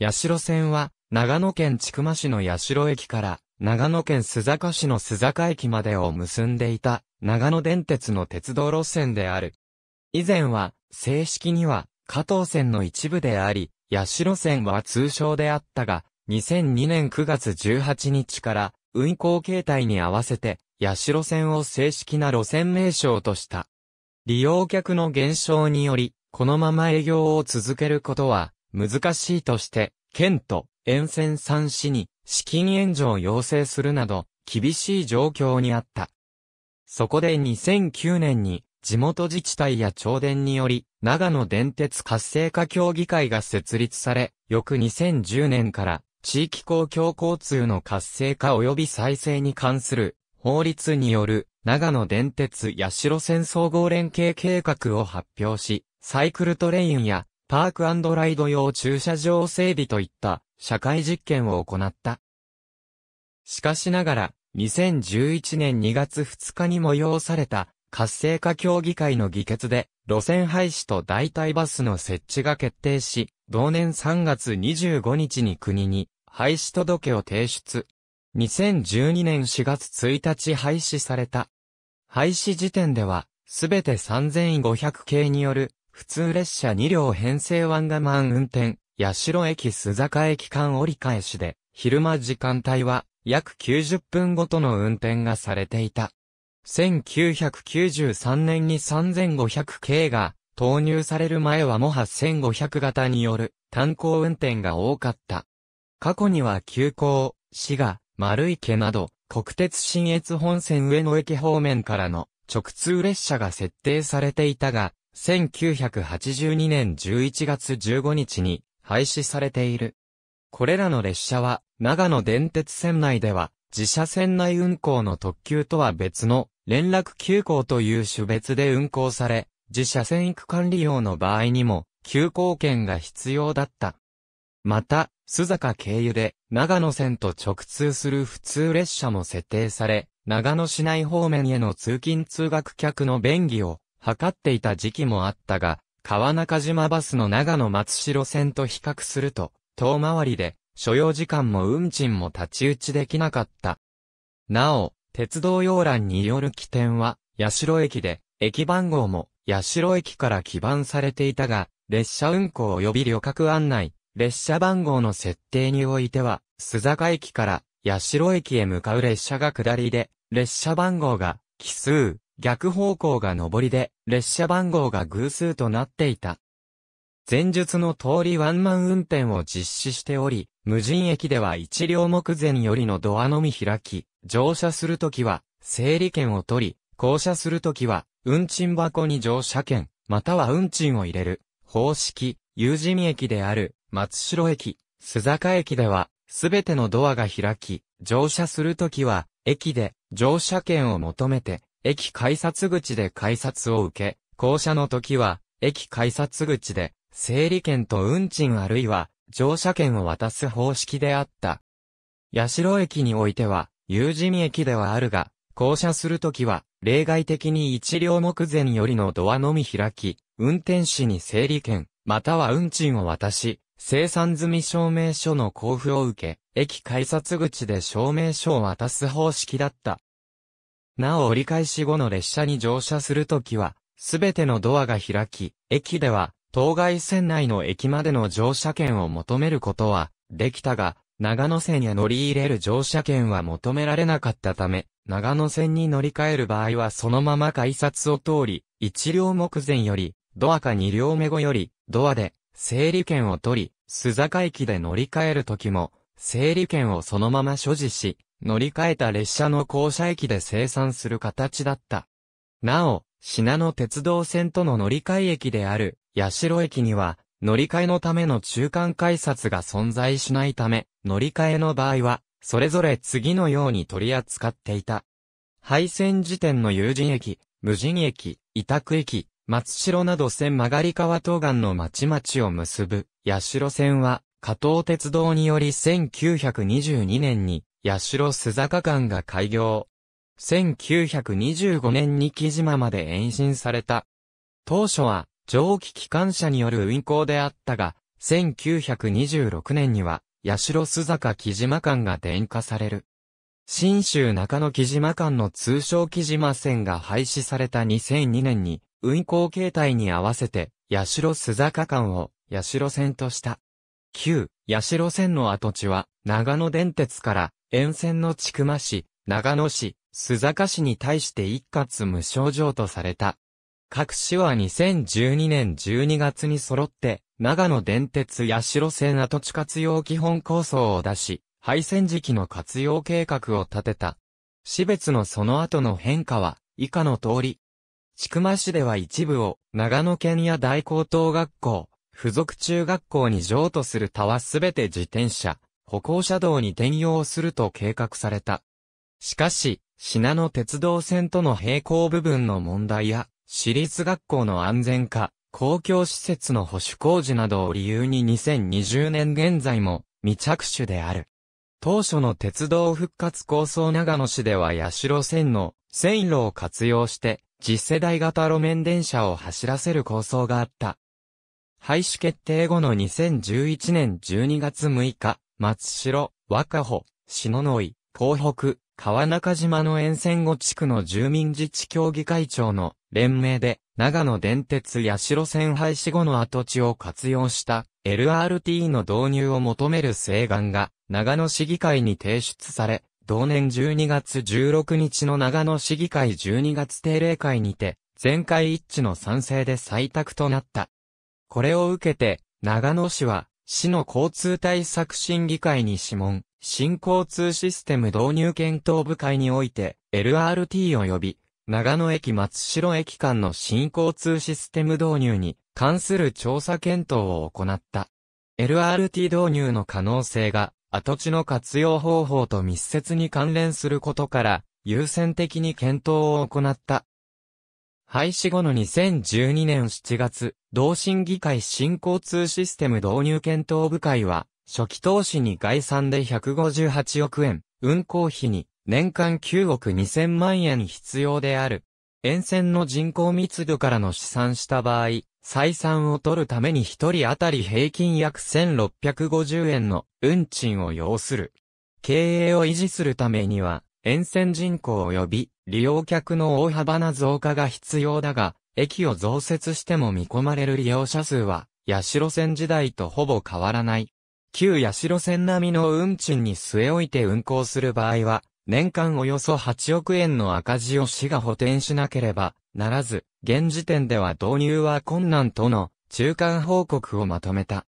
八代線は、長野県千曲市の八代駅から、長野県須坂市の須坂駅までを結んでいた、長野電鉄の鉄道路線である。以前は、正式には、加藤線の一部であり、八代線は通称であったが、2002年9月18日から、運行形態に合わせて、八代線を正式な路線名称とした。利用客の減少により、このまま営業を続けることは難しいとして、県と沿線3市に資金援助を要請するなど、厳しい状況にあった。そこで2009年に、地元自治体や町電により、長野電鉄活性化協議会が設立され、翌2010年から、地域公共交通の活性化及び再生に関する法律による長野電鉄八代線総合連携計画を発表し、サイクルトレインやパークライド用駐車場整備といった社会実験を行った。しかしながら、2011年2月2日に催された活性化協議会の議決で、路線廃止と代替バスの設置が決定し、同年3月25日に国に廃止届を提出。2012年4月1日廃止された。廃止時点では、すべて3500系による普通列車2両編成ワンダマン運転、八代駅須坂駅間折り返しで、昼間時間帯は約90分ごとの運転がされていた。1993年に3500系が投入される前はも1 5 0 0型による炭鉱運転が多かった。過去には急行、滋賀、丸池など国鉄新越本線上野駅方面からの直通列車が設定されていたが、1982年11月15日に廃止されている。これらの列車は、長野電鉄線内では、自社線内運行の特急とは別の、連絡急行という種別で運行され、自社線く管理用の場合にも、急行券が必要だった。また、須坂経由で、長野線と直通する普通列車も設定され、長野市内方面への通勤通学客の便宜を図っていた時期もあったが、川中島バスの長野松代線と比較すると、遠回りで、所要時間も運賃も立ち打ちできなかった。なお、鉄道要欄による起点は、八代駅で、駅番号も、八代駅から基盤されていたが、列車運行及び旅客案内、列車番号の設定においては、須坂駅から八代駅へ向かう列車が下りで、列車番号が奇数、逆方向が上りで、列車番号が偶数となっていた。前述の通りワンマン運転を実施しており、無人駅では一両目前よりのドアのみ開き、乗車するときは、整理券を取り、降車するときは、運賃箱に乗車券、または運賃を入れる、方式、有人駅である、松代駅、須坂駅では、すべてのドアが開き、乗車するときは、駅で、乗車券を求めて、駅改札口で改札を受け、降車の時は、駅改札口で、整理券と運賃あるいは、乗車券を渡す方式であった。八代駅においては、有事見駅ではあるが、降車するときは、例外的に一両目前よりのドアのみ開き、運転士に整理券、または運賃を渡し、生産済み証明書の交付を受け、駅改札口で証明書を渡す方式だった。なお折り返し後の列車に乗車するときは、すべてのドアが開き、駅では、当該線内の駅までの乗車券を求めることは、できたが、長野線へ乗り入れる乗車券は求められなかったため、長野線に乗り換える場合はそのまま改札を通り、一両目前より、ドアか二両目後より、ドアで、整理券を取り、須坂駅で乗り換える時も、整理券をそのまま所持し、乗り換えた列車の降車駅で生産する形だった。なお、品野鉄道線との乗り換え駅である、八代駅には、乗り換えのための中間改札が存在しないため、乗り換えの場合は、それぞれ次のように取り扱っていた。廃線時点の友人駅、無人駅、委託駅、松代など線曲がり川東岸の町々を結ぶ、八代線は、加藤鉄道により1922年に八代須坂間が開業。1925年に木島まで延伸された。当初は蒸気機関車による運行であったが、1926年には八代須坂木島間が電化される。新州中野木島間の通称木島線が廃止された2002年に、運行形態に合わせて、八代須坂間を八代線とした。旧、八代線の跡地は、長野電鉄から沿線の千曲市、長野市、須坂市に対して一括無償状とされた。各市は2012年12月に揃って、長野電鉄や白線跡地活用基本構想を出し、廃線時期の活用計画を立てた。市別のその後の変化は、以下の通り。千曲市では一部を、長野県や大高等学校、附属中学校に譲渡する他はすべて自転車、歩行車道に転用すると計画された。しかし、品野鉄道線との平行部分の問題や、私立学校の安全化、公共施設の保守工事などを理由に2020年現在も未着手である。当初の鉄道復活構想長野市では八代線の線路を活用して次世代型路面電車を走らせる構想があった。廃止決定後の2011年12月6日、松代、若穂、篠野井、港北、川中島の沿線後地区の住民自治協議会長の連名で、長野電鉄代線廃止後の跡地を活用した LRT の導入を求める請願が長野市議会に提出され、同年12月16日の長野市議会12月定例会にて、全会一致の賛成で採択となった。これを受けて、長野市は、市の交通対策審議会に諮問、新交通システム導入検討部会において、LRT 及び、長野駅松代駅間の新交通システム導入に関する調査検討を行った。LRT 導入の可能性が跡地の活用方法と密接に関連することから優先的に検討を行った廃止後の2012年7月、同心議会新交通システム導入検討部会は、初期投資に概算で158億円、運行費に年間9億2000万円必要である。沿線の人口密度からの試算した場合、採算を取るために1人当たり平均約1650円の運賃を要する。経営を維持するためには、沿線人口及び利用客の大幅な増加が必要だが、駅を増設しても見込まれる利用者数は、八代線時代とほぼ変わらない。旧八代線並みの運賃に据え置いて運行する場合は、年間およそ8億円の赤字を市が補填しなければならず、現時点では導入は困難との中間報告をまとめた。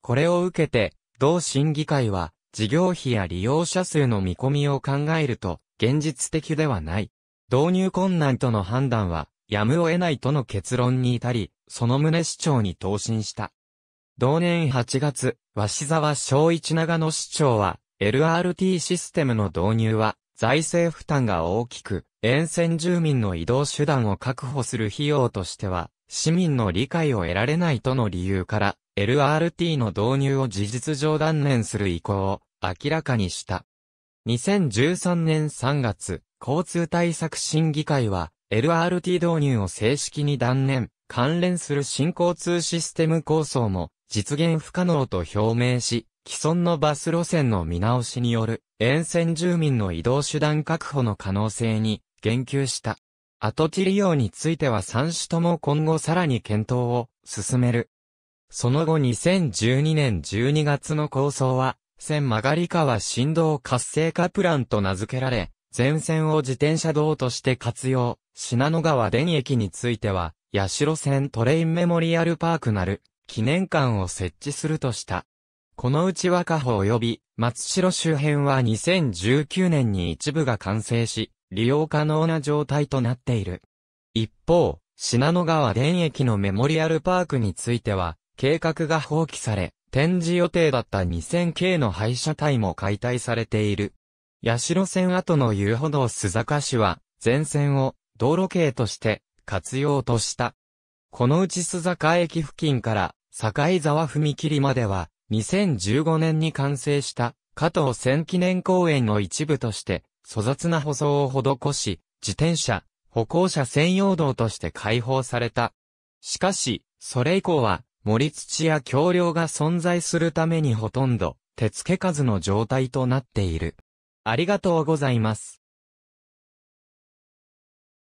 これを受けて、同審議会は、事業費や利用者数の見込みを考えると、現実的ではない。導入困難との判断は、やむを得ないとの結論に至り、その旨市長に答申した。同年8月、鷲沢昭一長野市長は、LRT システムの導入は、財政負担が大きく、沿線住民の移動手段を確保する費用としては、市民の理解を得られないとの理由から、LRT の導入を事実上断念する意向を明らかにした。2013年3月、交通対策審議会は、LRT 導入を正式に断念、関連する新交通システム構想も実現不可能と表明し、既存のバス路線の見直しによる沿線住民の移動手段確保の可能性に言及した。跡地利用については3種とも今後さらに検討を進める。その後2012年12月の構想は線曲がり川振動活性化プランと名付けられ、全線を自転車道として活用、信濃川電駅については、八代線トレインメモリアルパークなる、記念館を設置するとした。このうち若穂及び松代周辺は2019年に一部が完成し、利用可能な状態となっている。一方、信濃川電駅のメモリアルパークについては、計画が放棄され、展示予定だった 2000K の廃車体も解体されている。八代線跡の遊歩道須坂市は、全線を道路系として活用とした。このうち須坂駅付近から境沢踏切までは、2015年に完成した加藤線記念公園の一部として、粗雑な舗装を施し、自転車、歩行者専用道として開放された。しかし、それ以降は、盛り土や橋梁が存在するためにほとんど手付け数の状態となっている。ありがとうございます。